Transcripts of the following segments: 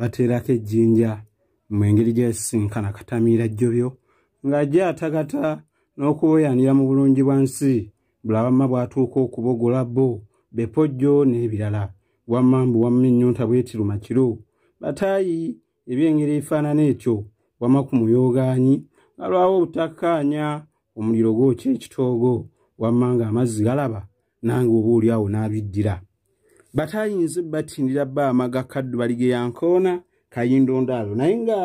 baterako ejjinja mu engeri gy'esisinkana katamiira jjobyo ng'ajja atagata n'okuboyanira mu bulungi bwa nsi bulabamma bw'atuuka okubogola bo bepojjo n'ebirala wammambu wamminyunta bwetiruma kiro bataayi ebyengeri ebifaanana ekyo wama ku muyoogaanyi alwawo obutakkaanya omuliro gwokya ekitoogo wamma ng'amazzi galaba nange oba oliawo n'abiddira batayinze batindira ba amaga kaddu bali ge yankoona kayindo ndaalo naye nga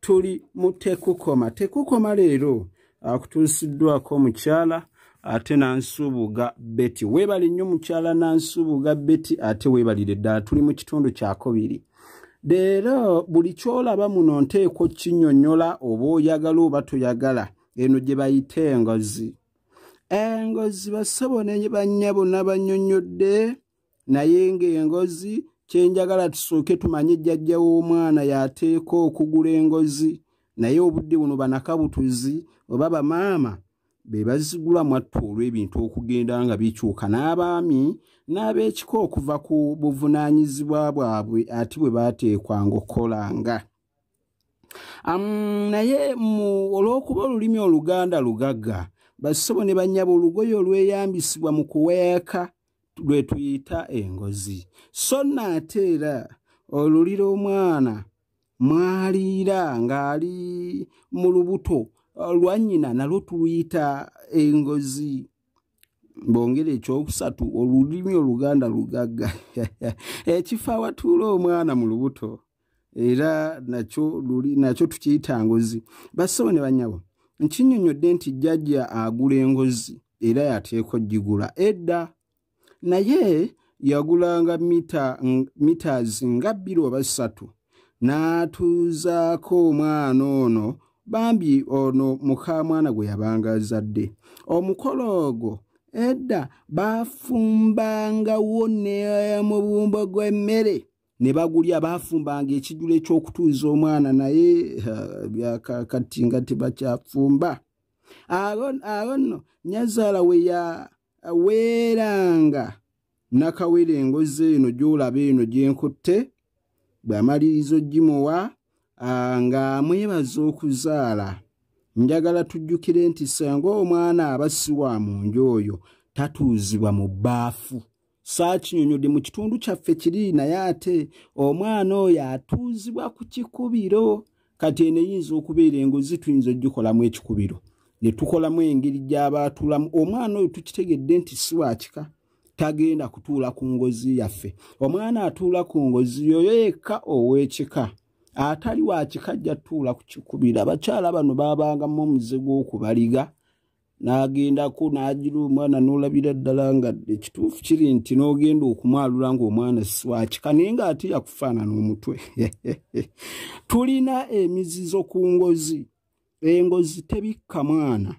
tuli mu tekukoma tekukoma leero akutuusiddwako ah, omukyala ate nansubuga beti weebali nnyo mukyala nansubuga beti ate weebalire ddala tuli mu kitundu kyakobiri deero buli kyolaba muno nteeko kinyonyola oba oyagala oba toyagala eno gye bayite engozi engozi basobonenye bannya bonna bannyonnyodde naye ng'engozi kyenjagala tusooke tumanye jjajja w'omwana y'ateeka okugula engozi naye obudde buno banakabutuzi oba bamaama be bazigula mwattu olw'ebintu okugenda nga bikyuka n'abaami n'ab'ekiko okuva ku buvunaanyizibwa bwabwe ate bwe baateekwanga okukolanga naye olw'okuba olulimi oluganda lugagga basobo ne banyaba olugoye olweyambisibwa mu kuweeka lwe tuyita engozi so nno ate era olulira omwana mwaliira ng'ali mu lubuto lwanyina nalwo tuluyita engozi bongere ekyokusatu olulimi oluganda lugagga ekifo awatuula omwana mu lubuto era nakyo luli nakyo tukiyita ngozi basabo ne banyabo nkinyonyodde nti jjajja agula engozi era yateeka ogigula edda naye yagulanga mitaazi nga bbiri oba ssatu n'atuuzaako omwana ono bambi ono mukamwana gwe yabanga azadde omukolo ogwo edda baafumbangawo nemubumbo gw'emmere ne bagulya baafumbanga ekijulo ekyokutuuza omwana naye eh, byakakati nga tebakyafumba awo nno nyazaala weyaweeranga uh, nakawere engozi eno gyolaba eno gyenkutte bwamalirizo gimuwa nga amwebaza okuzaala njagala tujjukire nti senga omwana abasiwa munju oyo tatuuzibwa mu bbaafu saakinyonyodde mu kitundu kyaffe kiri naye ate omwana oyo atuuzibwa ku kikubiro kati eno eyinza okubeera enguzi tuyinza ogikolamu ekikubiro ne tukolamu engeri gy'abaatulamu omwana oyo tukitegedde nti siwakika tagenda kutuula ku ngozi yaffe omwana atuula ku ngozi yoyoeka ow'ekika atali wakikajja tuula ku kikubira abakyala bano baabangamu omuze gw'okubaliga n'agendako n'agira omwana n'olabira ddala nga ekituufu kiri nti n'ogenda okumwalula ngaomwana siwakika naye ng'ate yakufaanana omutwe tulina emizizo ku ngozi engozi tebikka mwana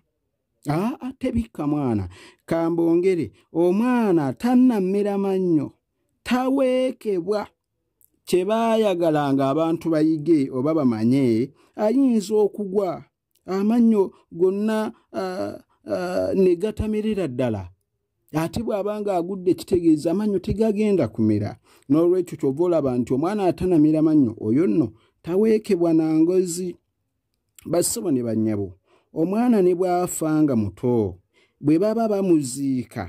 aa ah, ah, tebikka mwana kambongere omwana tannammera mannyo taweekebwa kyebaayagalanga abantu bayige oba bamanye ayinza okugwa amannyo gonna uh, uh, ne gatamerera ddala ate bw'abanga agudde ekitegeeza amannyo tegagenda kumera n'olwekyo kyova olaba nti omwana atanamira mannyo oyo nno taweekebwa na ngozi bassebo ne bannyabo omwana ne bw'afa nga muto bwe baba bamuziika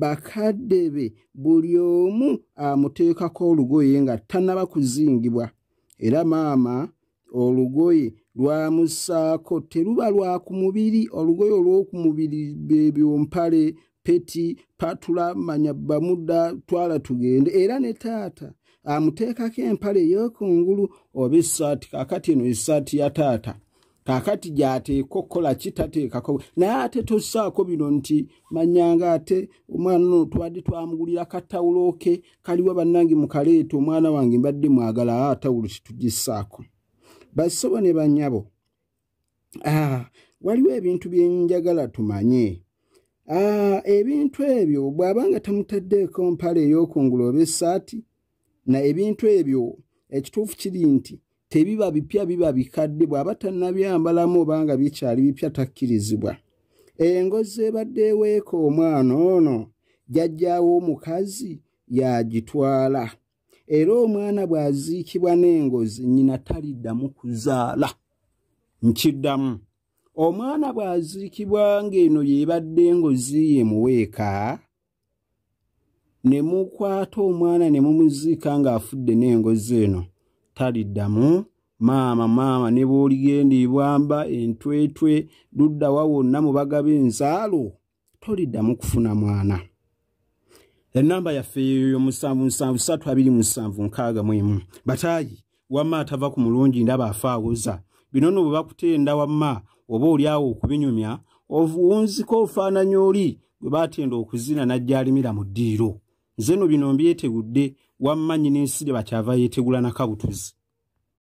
bakadde be buli omu amuteekako olugoye nga tanaba kuzingibwa era maama olugoye lwamussaako teruba lwa ku mubiri olugoye olw'oku mubiri bebyompale peti patula manya bamudda twala tugende era ne taata amuteekako empale ey'okungulu oba essaati kakati eno essaati ya taata kakati gyateeka okukola kitateekako naye ate tosaako bino nti manyanga ate omwana ono twadde twamugulira katawuloke kaliwo bannange mukaleeta omwana wange mbadde mwagala atawulo kitugissaako basobo ne banyabo waliwo ebintu byenjagala tumanye ebintu ebyo bwabanga tamutaddeeko mpale ey'okungulu oba essaati na ebintu ebyo ekituufu kiri nti tebiba bipya biba bikadde bwaba tannabyambalamu obanga bikyali bipya takkirizibwa engozi ebadde eweeka omwana ono jjajjaawo omukazi yagitwala era omwana bw'aziikibwa n'engozi nnyina taliddamu kuzaala nkiddamu omwana bw'aziikibwa ng'eno yeebadde engozi ye muweeka ne mukwata omwana ne mumuziika ng'afudde n'engozi eno taliddamu maama maama ne bwoligenda ibwamba entwetwe ludda wa wonna mu bagaba ensaalo toliddamu kufuna mwana enamba yaffe eyoyo musanvu nsanvu satu abiri musanvu nkaaga mwemu bataayi wamma atava ku mulungi ndaba afaawoza bino no bwe bakutenda wamma oba oli awo okubinyumya owunziko ofaananyi oli bwe batenda okuzina najja alimira mu ddiiro nze no bino mbyetegudde wamanyi n'ensi gye bakyava yeetegula nakabutuzi